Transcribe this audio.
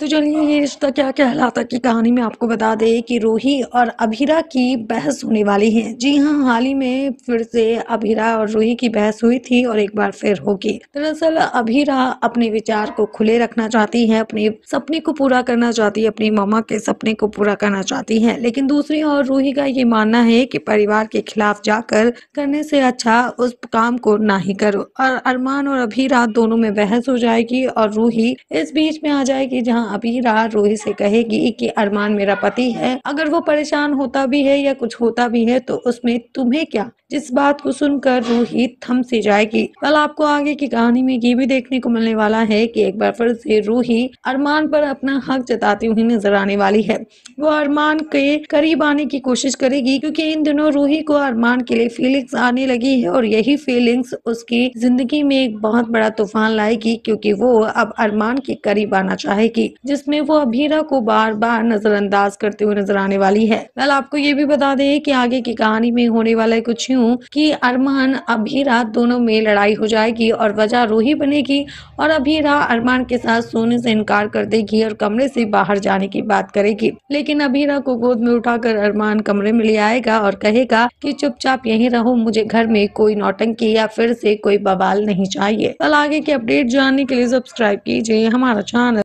तो चलिए ये रिश्ता क्या कहलाता की कहानी में आपको बता दे कि रूही और अभिरा की बहस होने वाली है जी हाँ हाल ही में फिर से अभिरा और रूही की बहस हुई थी और एक बार फिर होगी दरअसल अभिरा अपने विचार को खुले रखना चाहती है अपने सपने को पूरा करना चाहती है अपनी मामा के सपने को पूरा करना चाहती है लेकिन दूसरी और रूही का ये मानना है की परिवार के खिलाफ जाकर करने से अच्छा उस काम को ना ही करो और अरमान और अभिरा दोनों में बहस हो जाएगी और रूही इस बीच में आ जाएगी जहाँ अभी रहा रोहित से कहेगी कि अरमान मेरा पति है अगर वो परेशान होता भी है या कुछ होता भी है तो उसमें तुम्हें क्या जिस बात को सुनकर रूही थम सी जाएगी कल आपको आगे की कहानी में ये भी देखने को मिलने वाला है कि एक बार फिर से रूही अरमान पर अपना हक जताती हुई नजर आने वाली है वो अरमान के करीब आने की कोशिश करेगी क्योंकि इन दिनों रूही को अरमान के लिए फीलिंग्स आने लगी है और यही फीलिंग्स उसकी जिंदगी में एक बहुत बड़ा तूफान लाएगी क्योंकि वो अब अरमान के करीब आना चाहेगी जिसमें वो अभीरा को बार बार नजरअंदाज करते हुए नजर आने वाली है कल आपको ये भी बता दें कि आगे की कहानी में होने वाला है कुछ यूँ कि अरमान अभीरा दोनों में लड़ाई हो जाएगी और वजह रूही बनेगी और अभीरा अरमान के साथ सोने से इनकार कर देगी और कमरे से बाहर जाने की बात करेगी लेकिन अभीरा को गोद में उठाकर अरमान कमरे में ले आएगा और कहेगा की चुपचाप यही रहो मुझे घर में कोई नौटंकी या फिर से कोई बवाल नहीं चाहिए कल आगे की अपडेट जानने के लिए सब्सक्राइब कीजिए हमारा चैनल